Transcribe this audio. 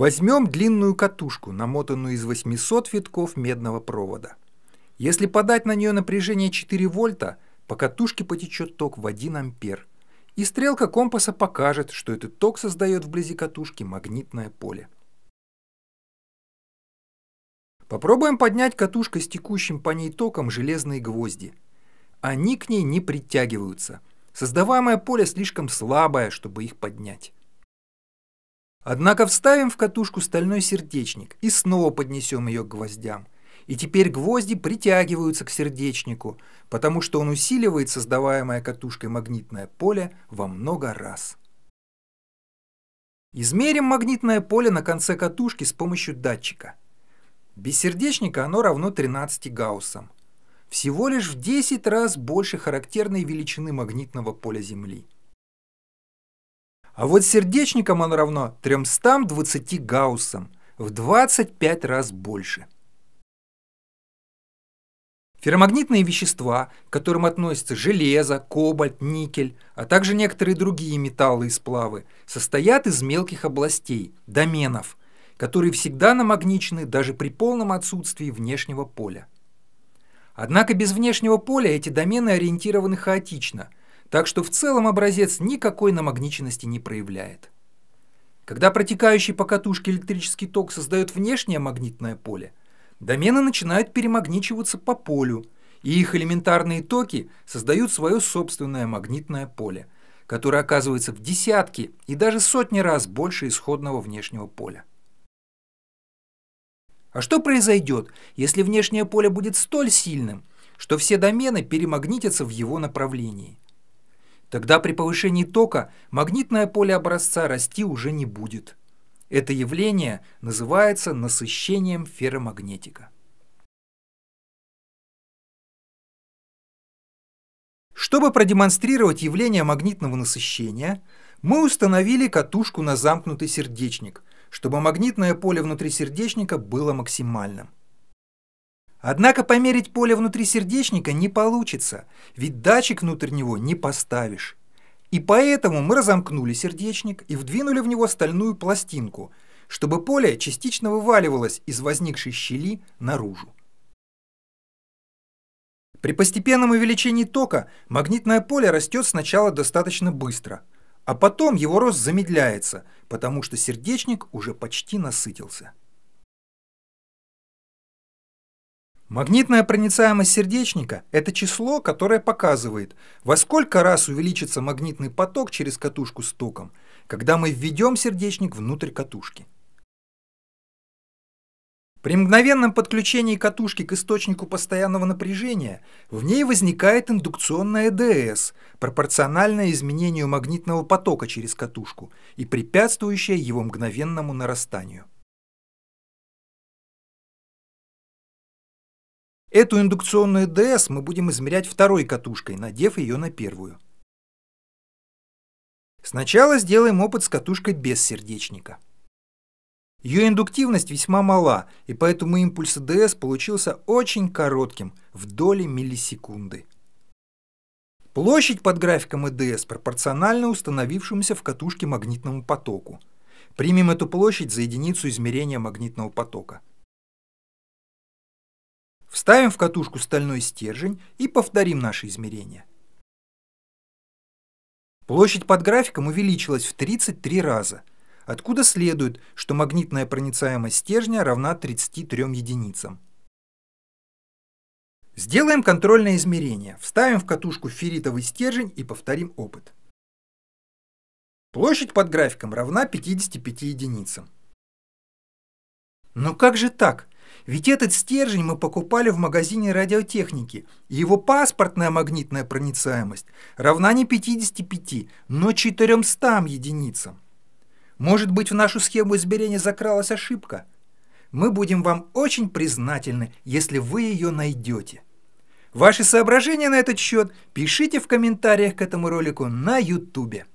Возьмем длинную катушку, намотанную из 800 витков медного провода. Если подать на нее напряжение 4 вольта, по катушке потечет ток в 1 ампер. И стрелка компаса покажет, что этот ток создает вблизи катушки магнитное поле. Попробуем поднять катушкой с текущим по ней током железные гвозди. Они к ней не притягиваются. Создаваемое поле слишком слабое, чтобы их поднять. Однако вставим в катушку стальной сердечник и снова поднесем ее к гвоздям. И теперь гвозди притягиваются к сердечнику, потому что он усиливает создаваемое катушкой магнитное поле во много раз. Измерим магнитное поле на конце катушки с помощью датчика. Без сердечника оно равно 13 гауссам. Всего лишь в 10 раз больше характерной величины магнитного поля Земли. А вот сердечником оно равно 320 гауссам, в 25 раз больше. Ферромагнитные вещества, к которым относятся железо, кобальт, никель, а также некоторые другие металлы и сплавы, состоят из мелких областей, доменов, которые всегда намагничены даже при полном отсутствии внешнего поля. Однако без внешнего поля эти домены ориентированы хаотично – так что в целом образец никакой намагниченности не проявляет. Когда протекающий по катушке электрический ток создает внешнее магнитное поле, домены начинают перемагничиваться по полю, и их элементарные токи создают свое собственное магнитное поле, которое оказывается в десятки и даже сотни раз больше исходного внешнего поля. А что произойдет, если внешнее поле будет столь сильным, что все домены перемагнитятся в его направлении? Тогда при повышении тока магнитное поле образца расти уже не будет. Это явление называется насыщением ферромагнетика. Чтобы продемонстрировать явление магнитного насыщения, мы установили катушку на замкнутый сердечник, чтобы магнитное поле внутри сердечника было максимальным. Однако померить поле внутри сердечника не получится, ведь датчик внутрь него не поставишь. И поэтому мы разомкнули сердечник и вдвинули в него стальную пластинку, чтобы поле частично вываливалось из возникшей щели наружу. При постепенном увеличении тока магнитное поле растет сначала достаточно быстро, а потом его рост замедляется, потому что сердечник уже почти насытился. Магнитная проницаемость сердечника – это число, которое показывает, во сколько раз увеличится магнитный поток через катушку с током, когда мы введем сердечник внутрь катушки. При мгновенном подключении катушки к источнику постоянного напряжения в ней возникает индукционная ДС, пропорциональное изменению магнитного потока через катушку и препятствующее его мгновенному нарастанию. Эту индукционную ДС мы будем измерять второй катушкой, надев ее на первую. Сначала сделаем опыт с катушкой без сердечника. Ее индуктивность весьма мала, и поэтому импульс ДС получился очень коротким, в доли миллисекунды. Площадь под графиком ЭДС пропорциональна установившемуся в катушке магнитному потоку. Примем эту площадь за единицу измерения магнитного потока – Ставим в катушку стальной стержень и повторим наши измерения. Площадь под графиком увеличилась в 33 раза, откуда следует, что магнитная проницаемость стержня равна 33 единицам. Сделаем контрольное измерение, вставим в катушку ферритовый стержень и повторим опыт. Площадь под графиком равна 55 единицам. Но как же так? Ведь этот стержень мы покупали в магазине радиотехники. Его паспортная магнитная проницаемость равна не 55, но 400 единицам. Может быть, в нашу схему измерения закралась ошибка? Мы будем вам очень признательны, если вы ее найдете. Ваши соображения на этот счет пишите в комментариях к этому ролику на YouTube.